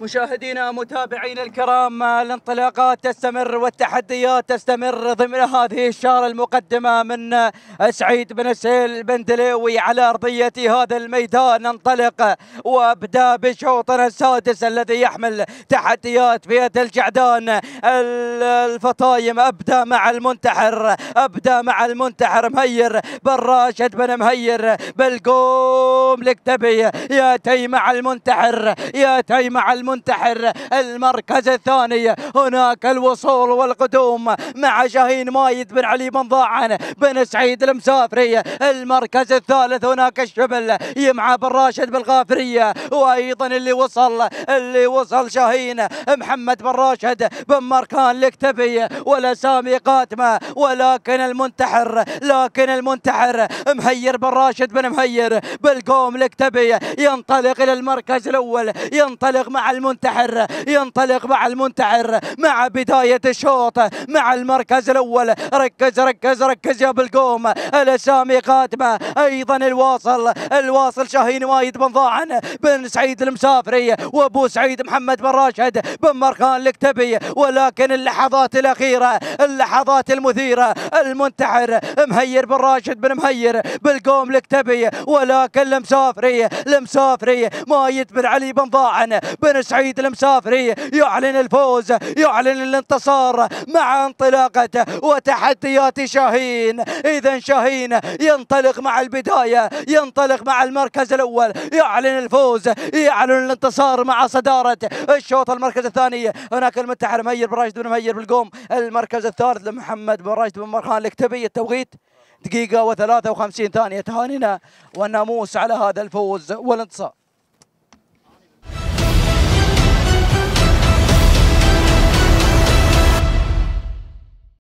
مشاهدينا متابعينا الكرام الانطلاقات تستمر والتحديات تستمر ضمن هذه الشارة المقدمة من سعيد بن سهيل البندليوي على أرضية هذا الميدان انطلق وابدأ بشوطنا السادس الذي يحمل تحديات بيد الجعدان الفطايم أبدأ مع المنتحر أبدأ مع المنتحر مهير بن راشد بن مهير بالقوم لكتبي يأتي مع المنتحر يأتي مع المنتحر المنتحر المركز الثاني هناك الوصول والقدوم مع شاهين مايد بن علي بن ضاعن بن سعيد المسافري المركز الثالث هناك الشبل يمعى بن راشد بالغافرية وأيضا اللي وصل اللي وصل شاهين محمد بن راشد بن مركان الكتبي والأسامي قاتمة ولكن المنتحر لكن المنتحر مهير بن راشد بن مهير بالقوم الكتبي ينطلق إلى المركز الأول ينطلق مع المنتحر ينطلق مع المنتحر مع بداية الشوط مع المركز الأول ركز ركز ركز يا بالقوم الأسامي قادمة أيضا الواصل الواصل شاهين وايد بن ضاعن بن سعيد المسافري وأبو سعيد محمد بن راشد بن مرخان الكتبي ولكن اللحظات الأخيرة اللحظات المثيرة المنتحر مهير بن راشد بن مهير بالقوم الكتبي ولكن المسافري المسافري مايد بن علي بن ضاعن بن سعيد المسافري يعلن الفوز يعلن الانتصار مع انطلاقة وتحديات شاهين اذا شاهين ينطلق مع البدايه ينطلق مع المركز الاول يعلن الفوز يعلن الانتصار مع صداره الشوط المركز الثاني هناك المتحر مهير بن راشد بن مهير بالقوم المركز الثالث لمحمد بن راشد بن مرخان الكتبي التوقيت دقيقة و53 ثانية تهانينا والناموس على هذا الفوز والانتصار